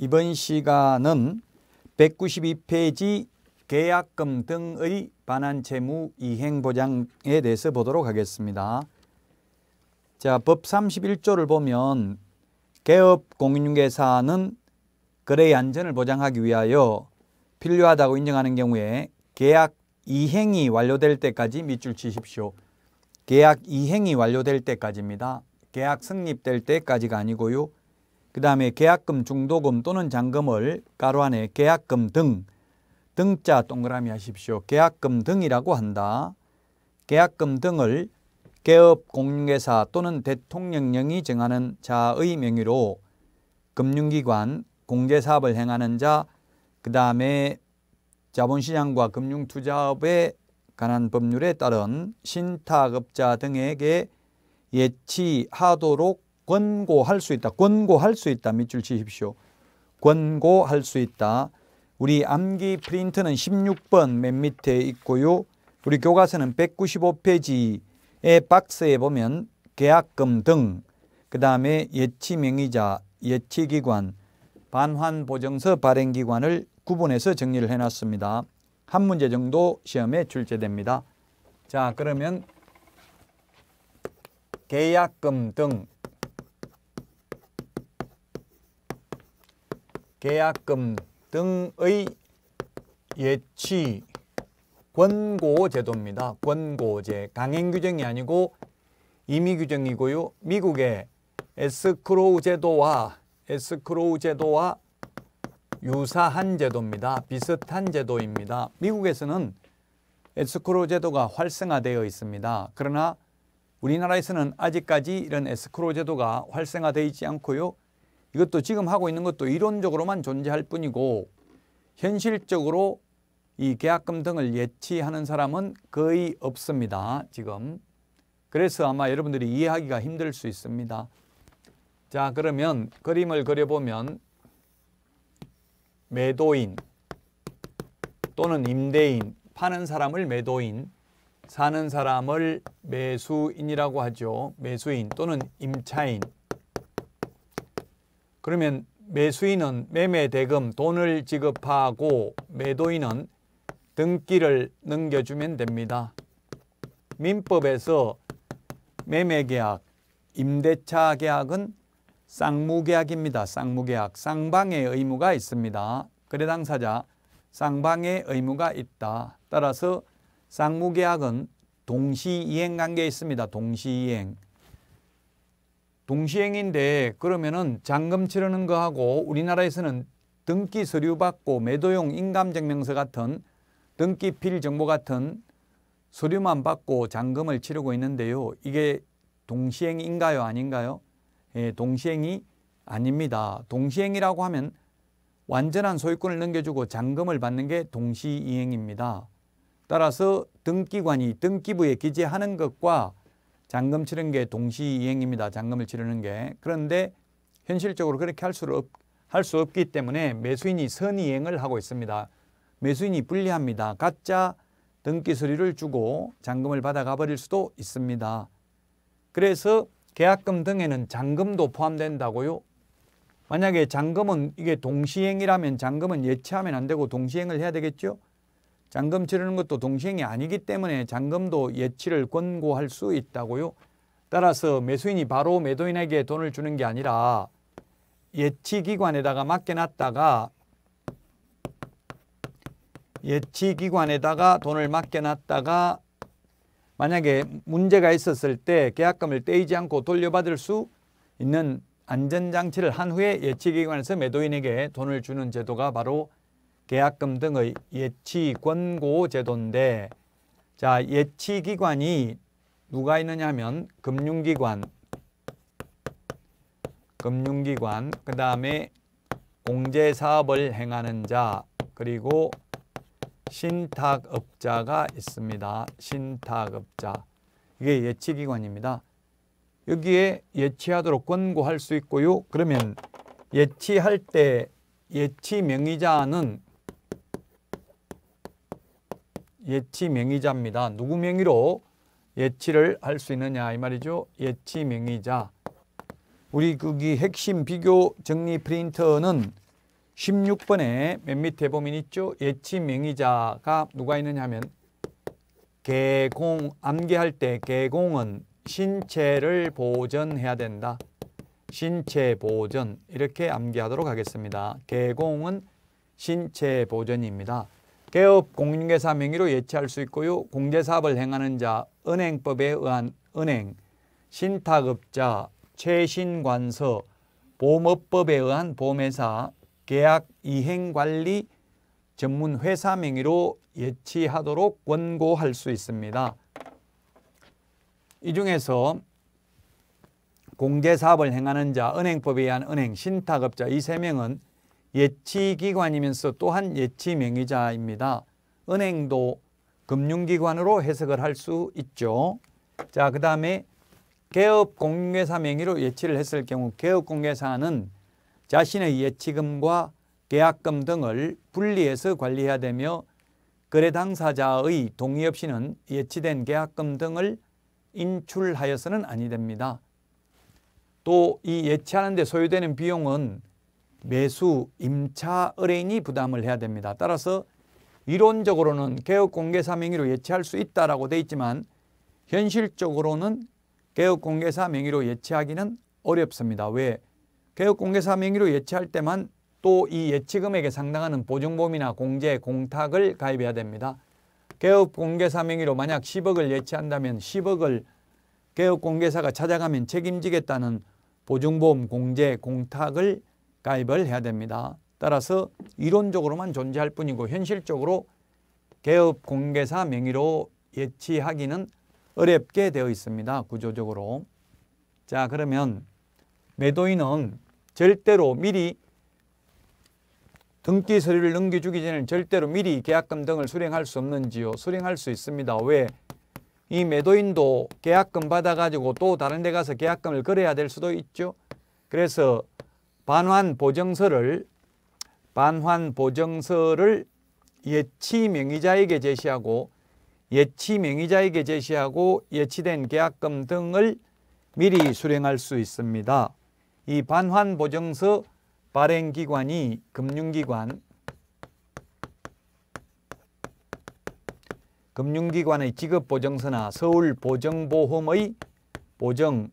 이번 시간은 192페이지 계약금 등의 반환 채무 이행 보장에 대해서 보도록 하겠습니다. 자, 법 31조를 보면 개업 공인중개사는 거래의 안전을 보장하기 위하여 필요하다고 인정하는 경우에 계약 이행이 완료될 때까지 밑줄 치십시오. 계약 이행이 완료될 때까지입니다. 계약 성립될 때까지가 아니고요. 그 다음에 계약금, 중도금 또는 잔금을 가로 안에 계약금 등, 등자 동그라미 하십시오. 계약금 등이라고 한다. 계약금 등을 개업 공인회사 또는 대통령령이 정하는 자의 명의로 금융기관, 공제사업을 행하는 자, 그 다음에 자본시장과 금융투자업에 관한 법률에 따른 신탁업자 등에게 예치하도록 권고할 수 있다. 권고할 수 있다. 밑줄 치십시오. 권고할 수 있다. 우리 암기 프린트는 16번 맨 밑에 있고요. 우리 교과서는 195페이지의 박스에 보면 계약금 등, 그 다음에 예치 명의자, 예치 기관, 반환 보증서 발행 기관을 구분해서 정리를 해놨습니다. 한 문제 정도 시험에 출제됩니다. 자, 그러면 계약금 등 계약금 등의 예치 권고 제도입니다. 권고제. 강행 규정이 아니고 임의 규정이고요. 미국의 에스크로우 제도와 에스크로우 제도와 유사한 제도입니다. 비슷한 제도입니다. 미국에서는 에스크로우 제도가 활성화되어 있습니다. 그러나 우리나라에서는 아직까지 이런 에스크로우 제도가 활성화되어 있지 않고요. 이것도 지금 하고 있는 것도 이론적으로만 존재할 뿐이고 현실적으로 이 계약금 등을 예치하는 사람은 거의 없습니다. 지금. 그래서 아마 여러분들이 이해하기가 힘들 수 있습니다. 자 그러면 그림을 그려보면 매도인 또는 임대인 파는 사람을 매도인 사는 사람을 매수인이라고 하죠. 매수인 또는 임차인 그러면 매수인은 매매 대금 돈을 지급하고 매도인은 등기를 넘겨주면 됩니다. 민법에서 매매계약, 임대차 계약은 쌍무계약입니다. 쌍무계약, 쌍방의 의무가 있습니다. 거래 당사자, 쌍방의 의무가 있다. 따라서 쌍무계약은 동시이행관계에 있습니다. 동시이행. 동시행인데 그러면은 잔금 치르는 거하고 우리나라에서는 등기 서류 받고 매도용 인감증명서 같은 등기 필 정보 같은 서류만 받고 잔금을 치르고 있는데요. 이게 동시행인가요 아닌가요? 예, 동시행이 아닙니다. 동시행이라고 하면 완전한 소유권을 넘겨주고 잔금을 받는 게 동시이행입니다. 따라서 등기관이 등기부에 기재하는 것과 잔금 치는 게 동시이행입니다. 잔금을 치르는 게. 그런데 현실적으로 그렇게 할수할수 없기 때문에 매수인이 선이행을 하고 있습니다. 매수인이 불리합니다. 가짜 등기 서류를 주고 잔금을 받아가 버릴 수도 있습니다. 그래서 계약금 등에는 잔금도 포함된다고요? 만약에 잔금은 이게 동시행이라면 잔금은 예치하면 안 되고 동시행을 해야 되겠죠? 잔금 치르는 것도 동생이 아니기 때문에 잔금도 예치를 권고할 수 있다고요. 따라서 매수인이 바로 매도인에게 돈을 주는 게 아니라 예치기관에다가 맡겨놨다가 예치기관에다가 돈을 맡겨놨다가 만약에 문제가 있었을 때 계약금을 떼이지 않고 돌려받을 수 있는 안전장치를 한 후에 예치기관에서 매도인에게 돈을 주는 제도가 바로 계약금 등의 예치 권고 제도인데 자 예치 기관이 누가 있느냐면 하 금융기관 금융기관 그 다음에 공제사업을 행하는 자 그리고 신탁업자가 있습니다. 신탁업자 이게 예치기관입니다. 여기에 예치하도록 권고할 수 있고요. 그러면 예치할 때 예치 명의자는 예치 명의자입니다. 누구 명의로 예치를 할 수 있느냐 이 말이죠. 예치 명의자. 우리 그기 핵심 비교 정리 프린터는 16번에 맨 밑에 보면 있죠. 예치 명의자가 누가 있느냐 하면 개공 암기할 때 개공은 신체를 보전해야 된다. 신체 보전 이렇게 암기하도록 하겠습니다. 개공은 신체 보전입니다. 개업 공인중개사 명의로 예치할 수 있고요. 공제사업을 행하는 자, 은행법에 의한 은행, 신탁업자, 최신관서, 보험업법에 의한 보험회사, 계약 이행관리 전문 회사 명의로 예치하도록 권고할 수 있습니다. 이 중에서 공제사업을 행하는 자, 은행법에 의한 은행, 신탁업자 이 세 명은 예치기관이면서 또한 예치명의자입니다. 은행도 금융기관으로 해석을 할 수 있죠. 자, 그 다음에 개업공개사 명의로 예치를 했을 경우 개업공개사는 자신의 예치금과 계약금 등을 분리해서 관리해야 되며 거래 당사자의 동의 없이는 예치된 계약금 등을 인출하여서는 아니 됩니다. 또 이 예치하는 데 소요되는 비용은 매수, 임차, 의뢰인이 부담을 해야 됩니다. 따라서 이론적으로는 개업공개사 명의로 예치할 수 있다라고 돼 있지만 현실적으로는 개업공개사 명의로 예치하기는 어렵습니다. 왜? 개업공개사 명의로 예치할 때만 또 이 예치금액에 상당하는 보증범이나 공제, 공탁을 가입해야 됩니다. 개업공개사 명의로 만약 10억을 예치한다면 10억을 개업공개사가 찾아가면 책임지겠다는 보증보험 공제, 공탁을 가입을 해야 됩니다. 따라서 이론적으로만 존재할 뿐이고 현실적으로 개업 공개사 명의로 예치하기는 어렵게 되어 있습니다. 구조적으로. 자 그러면 매도인은 절대로 미리 등기 서류를 넘겨주기 전에 절대로 미리 계약금 등을 수령할 수 없는지요. 수령할 수 있습니다. 왜? 이 매도인도 계약금 받아가지고 또 다른 데 가서 계약금을 걸어야 될 수도 있죠. 그래서 반환 보증서를 반환 보증서를 예치 명의자에게 제시하고 예치 명의자에게 제시하고 예치된 계약금 등을 미리 수령할 수 있습니다. 이 반환 보증서 발행 기관이 금융기관 금융기관의 지급보증서나 서울보증보험의 보증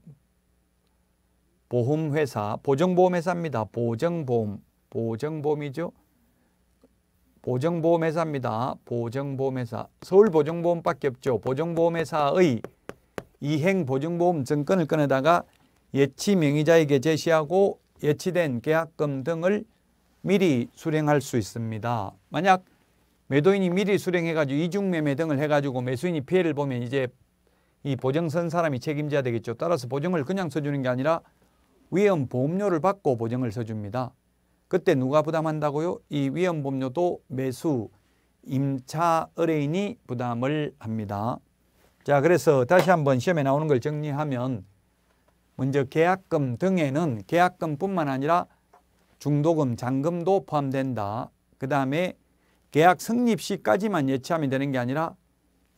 보험회사, 보정보험회사입니다보정보험보정보험이죠보정보험회사입니다보정보험회사서울보정보험밖에 없죠. 보정보험회사의 이행보증보험 증권을 꺼내다가 예치 명의자에게 제시하고 예치된 계약금 등을 미리 수령할 수 있습니다. 만약 매도인이 미리 수령해가지고 이중매매 등을 해가지고 매수인이 피해를 보면 이제 이 보증선 사람이 책임져야 되겠죠. 따라서 보증을 그냥 써주는 게 아니라 위험보험료를 받고 보증을 서줍니다. 그때 누가 부담한다고요? 이 위험보험료도 매수 임차 의뢰인이 부담을 합니다. 자, 그래서 다시 한번 시험에 나오는 걸 정리하면 먼저 계약금 등에는 계약금뿐만 아니라 중도금, 잔금도 포함된다. 그 다음에 계약 성립 시까지만 예치하면 되는 게 아니라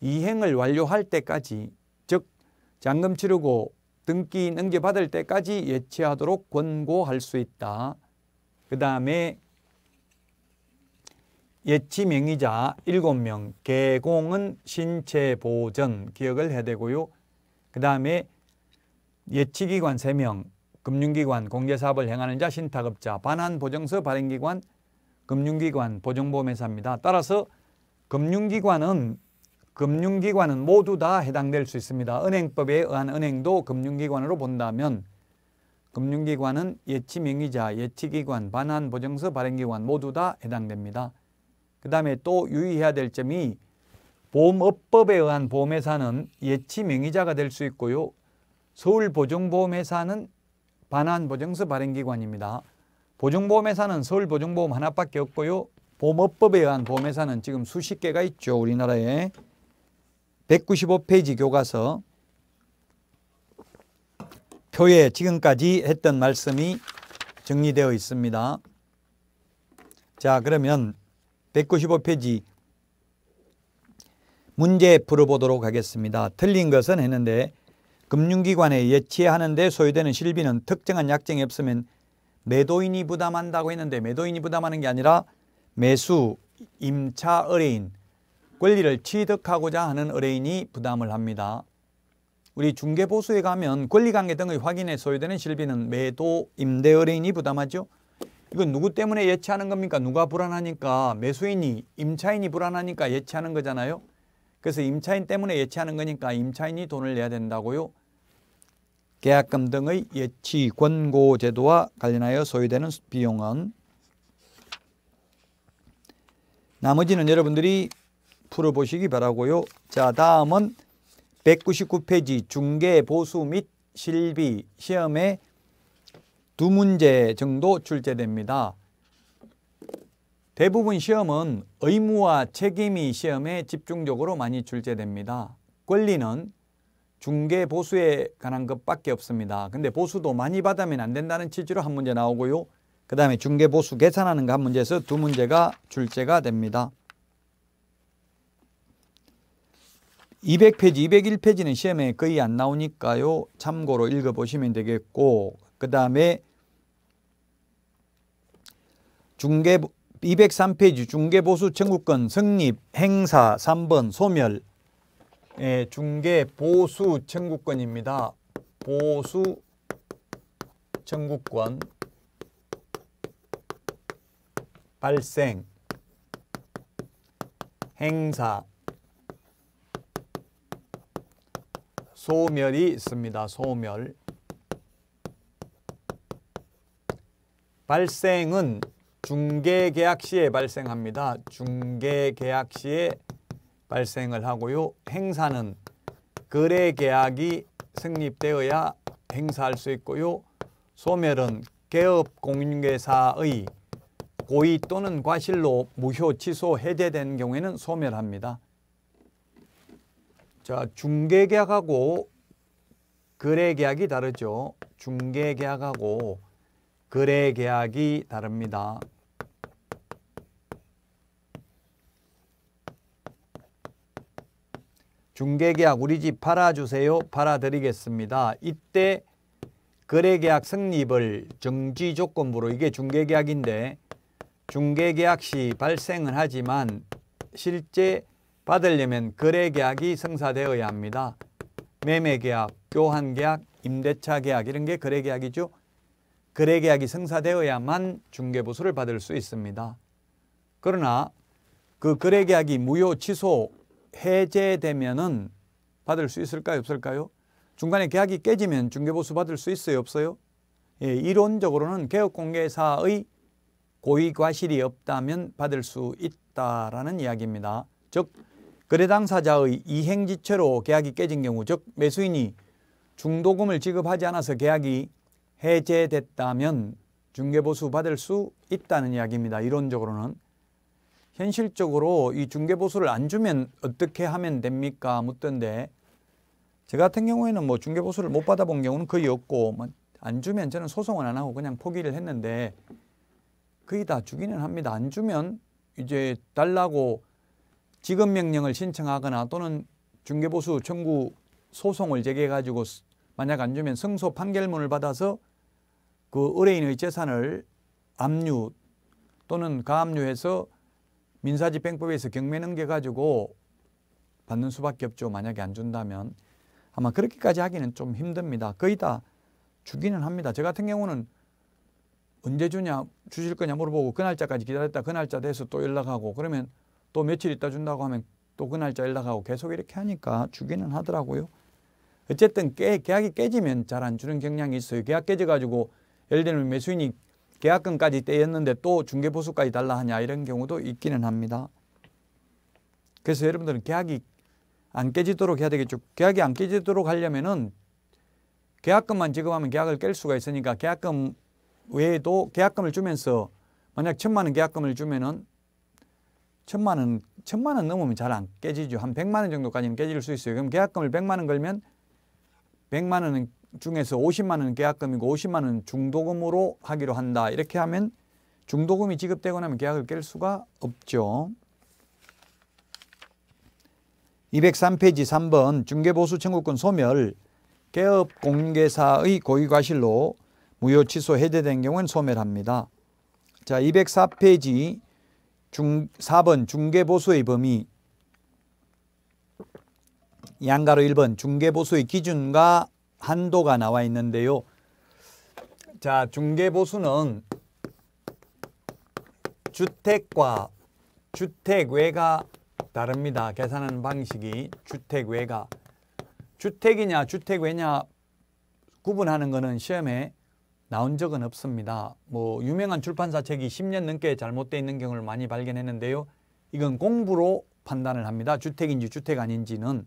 이행을 완료할 때까지 즉 잔금 치르고 등기 넘겨받을 때까지 예치하도록 권고할 수 있다. 그 다음에 예치 명의자 7명, 개공은 신체 보전 기억을 해야 되고요. 그 다음에 예치기관 3명, 금융기관, 공제사업을 행하는 자, 신탁업자, 반환보증서 발행기관, 금융기관, 보증보험회사입니다. 따라서 금융기관은 금융기관은 모두 다 해당될 수 있습니다. 은행법에 의한 은행도 금융기관으로 본다면 금융기관은 예치명의자, 예치기관, 반환보증서 발행기관 모두 다 해당됩니다. 그 다음에 또 유의해야 될 점이 보험업법에 의한 보험회사는 예치명의자가 될 수 있고요. 서울보증보험회사는 반환보증서 발행기관입니다. 보증보험회사는 서울보증보험 하나밖에 없고요. 보험업법에 의한 보험회사는 지금 수십 개가 있죠. 우리나라에. 195페이지 교과서 표에 지금까지 했던 말씀이 정리되어 있습니다. 자 그러면 195페이지 문제 풀어보도록 하겠습니다. 틀린 것은 했는데 금융기관에 예치하는데 소요되는 실비는 특정한 약정이 없으면 매도인이 부담한다고 했는데 매도인이 부담하는 게 아니라 매수, 임차, 의뢰인 권리를 취득하고자 하는 의뢰인이 부담을 합니다. 우리 중개보수에 가면 권리관계 등의 확인에 소요되는 실비는 매도 임대 의뢰인이 부담하죠. 이건 누구 때문에 예치하는 겁니까? 누가 불안하니까 매수인이 임차인이 불안하니까 예치하는 거잖아요. 그래서 임차인 때문에 예치하는 거니까 임차인이 돈을 내야 된다고요. 계약금 등의 예치 권고 제도와 관련하여 소요되는 비용은 나머지는 여러분들이 풀어보시기 바라고요. 자 다음은 199페이지 중개 보수 및 실비 시험에 두 문제 정도 출제됩니다. 대부분 시험은 의무와 책임이 시험에 집중적으로 많이 출제됩니다. 권리는 중개 보수에 관한 것밖에 없습니다. 근데 보수도 많이 받으면 안 된다는 취지로 한 문제 나오고요. 그 다음에 중개 보수 계산하는 거한 문제에서 두 문제가 출제가 됩니다. 200페이지, 201페이지는 시험에 거의 안 나오니까요. 참고로 읽어보시면 되겠고 그 다음에 중계 203페이지 중개보수 청구권 성립 행사 3번 소멸 예, 중개보수 청구권입니다. 보수 청구권 발생 행사 소멸이 있습니다. 소멸. 발생은 중개 계약 시에 발생합니다. 중개 계약 시에 발생을 하고요. 행사는 거래 계약이 성립되어야 행사할 수 있고요. 소멸은 개업 공인회사의 고의 또는 과실로 무효 취소 해제된 경우에는 소멸합니다. 자, 중개계약하고 거래계약이 다르죠. 중개계약하고 거래계약이 다릅니다. 중개계약 우리 집 팔아주세요. 팔아드리겠습니다. 이때 거래계약 성립을 정지 조건부로 이게 중개계약인데 중개계약 시발생을 하지만 실제 받으려면 거래계약이 성사되어야 합니다. 매매계약, 교환계약, 임대차 계약 이런 게 거래계약이죠. 거래계약이 성사되어야만 중개보수를 받을 수 있습니다. 그러나 그 거래계약이 무효, 취소, 해제되면 은 받을 수 있을까요? 없을까요? 중간에 계약이 깨지면 중개보수 받을 수 있어요? 없어요? 예, 이론적으로는 개업공개사의 고의과실이 없다면 받을 수 있다라는 이야기입니다. 즉 거래 당사자의 이행지체로 계약이 깨진 경우 즉 매수인이 중도금을 지급하지 않아서 계약이 해제됐다면 중개보수 받을 수 있다는 이야기입니다. 이론적으로는 현실적으로 이 중개보수를 안 주면 어떻게 하면 됩니까? 묻던데 저 같은 경우에는 뭐 중개보수를 못 받아본 경우는 거의 없고 뭐 안 주면 저는 소송은 안 하고 그냥 포기를 했는데 거의 다 주기는 합니다. 안 주면 이제 달라고 지급 명령을 신청하거나 또는 중개보수 청구 소송을 제기해 가지고 만약 안 주면 승소 판결문을 받아서 그 의뢰인의 재산을 압류 또는 가압류해서 민사집행법에서 경매 넘겨 가지고 받는 수밖에 없죠. 만약에 안 준다면 아마 그렇게까지 하기는 좀 힘듭니다. 거의 다 주기는 합니다. 저 같은 경우는 언제 주냐 주실 거냐 물어보고 그 날짜까지 기다렸다 그 날짜 돼서 또 연락하고 그러면 또 며칠 있다 준다고 하면 또 그 날짜 연락하고 계속 이렇게 하니까 주기는 하더라고요. 어쨌든 깨, 계약이 깨지면 잘 안 주는 경향이 있어요. 계약 깨져가지고 예를 들면 매수인이 계약금까지 떼였는데 또 중개보수까지 달라 하냐 이런 경우도 있기는 합니다. 그래서 여러분들은 계약이 안 깨지도록 해야 되겠죠. 계약이 안 깨지도록 하려면은 계약금만 지급하면 계약을 깰 수가 있으니까 계약금 외에도 계약금을 주면서 만약 천만 원 계약금을 주면은 천만 원, 천만 원 넘으면 잘 안 깨지죠. 한 백만 원 정도까지는 깨질 수 있어요. 그럼 계약금을 백만 원 걸면 백만 원 중에서 오십만 원은 계약금이고 오십만 원은 중도금으로 하기로 한다. 이렇게 하면 중도금이 지급되고 나면 계약을 깰 수가 없죠. 203페이지 3번 중개보수 청구권 소멸 개업 공개사의 고의과실로 무효 취소 해제된 경우는 소멸합니다. 자, 204페이지 중, 4번 중개보수의 범위 양가로 1번 중개보수의 기준과 한도가 나와 있는데요. 자 중개보수는 주택과 주택외가 다릅니다. 계산하는 방식이 주택외가 주택이냐 주택외냐 구분하는 것은 시험에 나온 적은 없습니다. 뭐 유명한 출판사 책이 10년 넘게 잘못되어 있는 경우를 많이 발견했는데요. 이건 공부로 판단을 합니다. 주택인지 주택 아닌지는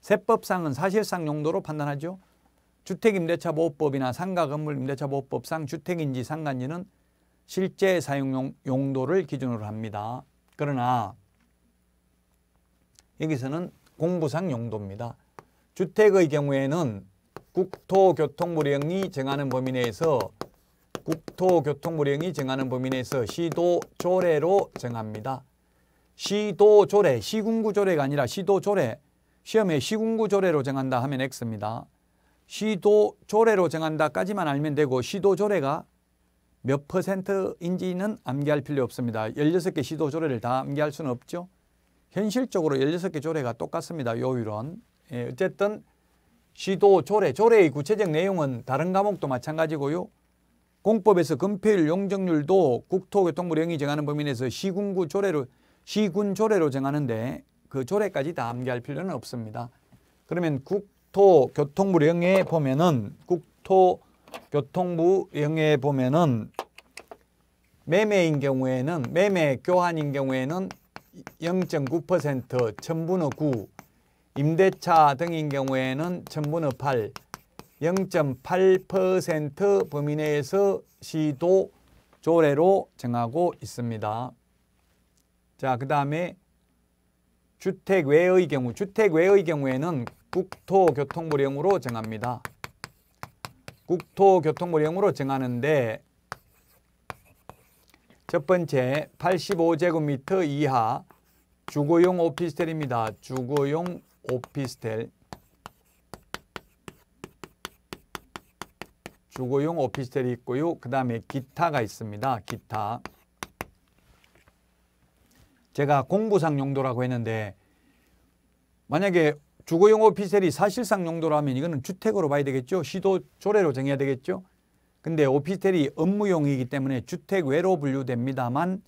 세법상은 사실상 용도로 판단하죠. 주택임대차보호법이나 상가건물 임대차보호법상 주택인지 상가인지는 실제 사용 용도를 기준으로 합니다. 그러나 여기서는 공부상 용도입니다. 주택의 경우에는 국토교통부령이 정하는 범위 내에서 국토교통부령이 정하는 범위 내에서 시도조례로 정합니다. 시도조례, 시군구조례가 아니라 시도조례, 시험에 시군구조례로 정한다 하면 X입니다. 시도조례로 정한다까지만 알면 되고 시도조례가 몇 퍼센트인지는 암기할 필요 없습니다. 16개 시도조례를 다 암기할 수는 없죠. 현실적으로 16개 조례가 똑같습니다. 요율은. 예, 어쨌든 시도, 조례, 조례의 구체적 내용은 다른 과목도 마찬가지고요. 공법에서 금필 용적률도 국토교통부령이 정하는 범위 내에서 시군구 조례로 시군 조례로 정하는데 그 조례까지 다 암기할 필요는 없습니다. 그러면 국토교통부령에 보면은 국토교통부령에 보면은 매매인 경우에는 매매 교환인 경우에는 0.9% 천분의 9 임대차 등인 경우에는 전분의팔0.8% 범위 내에서 시도 조례로 정하고 있습니다. 자, 그 다음에 주택 외의 경우, 주택 외의 경우에는 국토교통부령으로 정합니다. 국토교통부령으로 정하는데 첫 번째 85제곱미터 이하 주거용 오피스텔입니다. 주거용 오피스텔 주거용 오피스텔이 있고요. 그 다음에 기타가 있습니다. 기타 제가 공부상 용도라고 했는데 만약에 주거용 오피스텔이 사실상 용도라면 이거는 주택으로 봐야 되겠죠. 시도 조례로 정해야 되겠죠. 근데 오피스텔이 업무용이기 때문에 주택 외로 분류됩니다만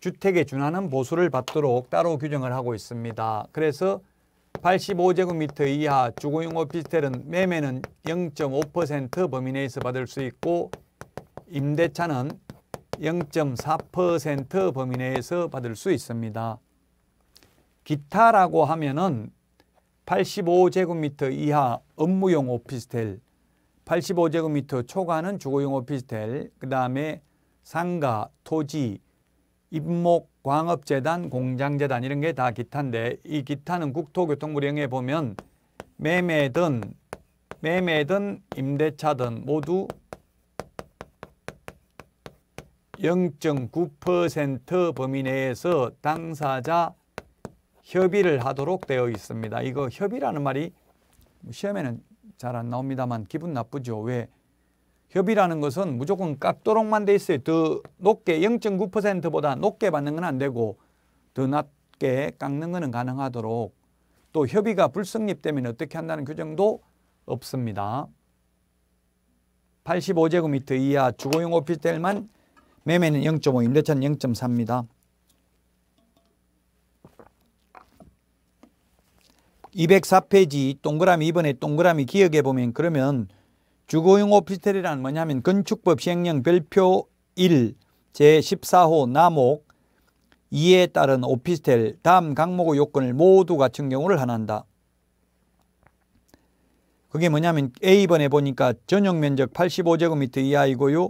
주택에 준하는 보수를 받도록 따로 규정을 하고 있습니다. 그래서 85제곱미터 이하 주거용 오피스텔은 매매는 0.5% 범위 내에서 받을 수 있고 임대차는 0.4% 범위 내에서 받을 수 있습니다. 기타라고 하면은 85제곱미터 이하 업무용 오피스텔, 85제곱미터 초과는 주거용 오피스텔, 그 다음에 상가, 토지, 입목, 광업재단, 공장재단 이런 게 다 기타인데 이 기타는 국토교통부령에 보면 매매든 매매든 임대차든 모두 0.9% 범위 내에서 당사자 협의를 하도록 되어 있습니다. 이거 협의라는 말이 시험에는 잘 안 나옵니다만 기분 나쁘죠. 왜? 협의라는 것은 무조건 깎도록만 돼 있어요. 더 높게 0.9%보다 높게 받는 건 안 되고 더 낮게 깎는 것은 가능하도록 또 협의가 불성립되면 어떻게 한다는 규정도 없습니다. 85제곱미터 이하 주거용 오피스텔만 매매는 0.5, 임대차는 0.4입니다. 204페이지 동그라미 2번에 동그라미 기억해 보면 그러면 주거용 오피스텔이란 뭐냐면 건축법 시행령 별표 1 제14호 남목 2에 따른 오피스텔 다음 강목의 요건을 모두 갖춘 경우를 한한다. 그게 뭐냐면 A번에 보니까 전용 면적 85제곱미터 이하이고요.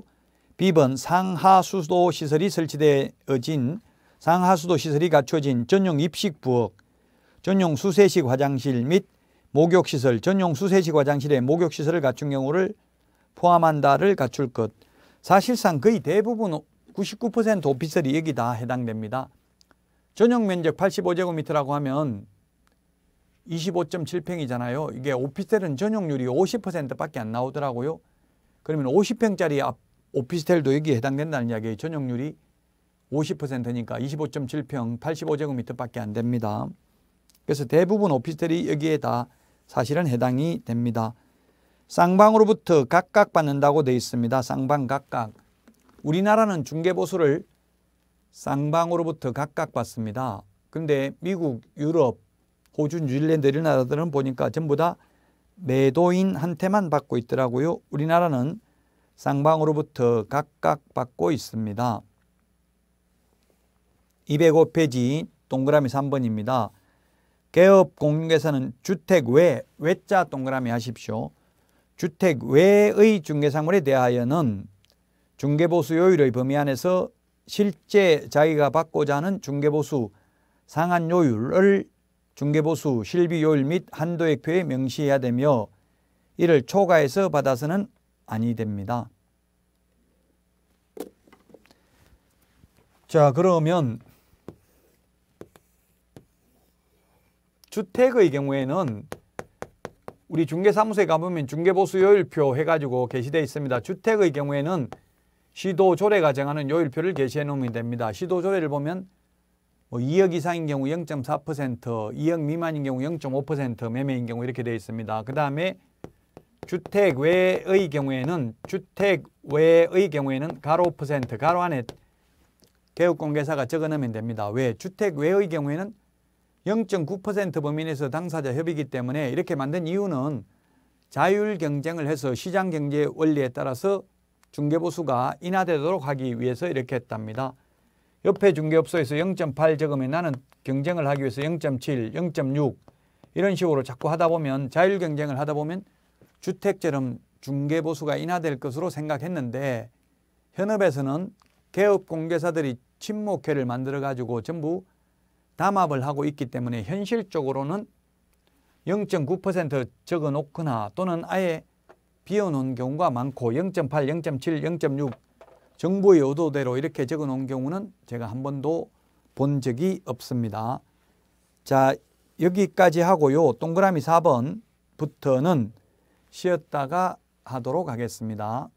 B번 상하수도 시설이 설치되어진 상하수도 시설이 갖춰진 전용 입식 부엌, 전용 수세식 화장실 및 목욕시설, 전용 수세식 화장실에 목욕시설을 갖춘 경우를 포함한다를 갖출 것. 사실상 거의 대부분 99% 오피스텔이 여기 다 해당됩니다. 전용 면적 85제곱미터라고 하면 25.7평이잖아요. 이게 오피스텔은 전용률이 50%밖에 안 나오더라고요. 그러면 50평짜리 오피스텔도 여기에 해당된다는 이야기예요. 전용률이 50%니까 25.7평 85제곱미터밖에 안 됩니다. 그래서 대부분 오피스텔이 여기에 다 사실은 해당이 됩니다. 쌍방으로부터 각각 받는다고 되어 있습니다. 쌍방 각각. 우리나라는 중개보수를 쌍방으로부터 각각 받습니다. 근데 미국, 유럽, 호주, 뉴질랜드 이런 나라들은 보니까 전부 다 매도인한테만 받고 있더라고요. 우리나라는 쌍방으로부터 각각 받고 있습니다. 205페이지 동그라미 3번입니다. 개업 공인중개사는 주택 외, 외자 동그라미 하십시오. 주택 외의 중개상물에 대하여는 중개보수 요율의 범위 안에서 실제 자기가 받고자 하는 중개보수 상한 요율을 중개보수 실비 요율 및 한도액표에 명시해야 되며 이를 초과해서 받아서는 아니 됩니다. 자 그러면 주택의 경우에는 우리 중개사무소에 가보면 중개보수 요일표 해가지고 게시되어 있습니다. 주택의 경우에는 시도조례가 정하는 요일표를 게시해 놓으면 됩니다. 시도조례를 보면 뭐 2억 이상인 경우 0.4%, 2억 미만인 경우 0.5%, 매매인 경우 이렇게 되어 있습니다. 그 다음에 주택 외의 경우에는 주택 외의 경우에는 가로 퍼센트, 가로 안에 개업공개사가 적어넣으면 됩니다. 왜? 주택 외의 경우에는 0.9% 범위 내에서 당사자 협의이기 때문에 이렇게 만든 이유는 자율 경쟁을 해서 시장 경제 원리에 따라서 중개보수가 인하되도록 하기 위해서 이렇게 했답니다. 옆에 중개업소에서 0.8 적으면 나는 경쟁을 하기 위해서 0.7, 0.6 이런 식으로 자꾸 하다 보면 자율 경쟁을 하다 보면 주택처럼 중개보수가 인하될 것으로 생각했는데 현업에서는 개업 공개사들이 친목회를 만들어 가지고 전부 담합을 하고 있기 때문에 현실적으로는 0.9% 적어 놓거나 또는 아예 비워 놓은 경우가 많고 0.8, 0.7, 0.6 정부의 의도대로 이렇게 적어 놓은 경우는 제가 한 번도 본 적이 없습니다. 자, 여기까지 하고요. 동그라미 4번부터는 쉬었다가 하도록 하겠습니다.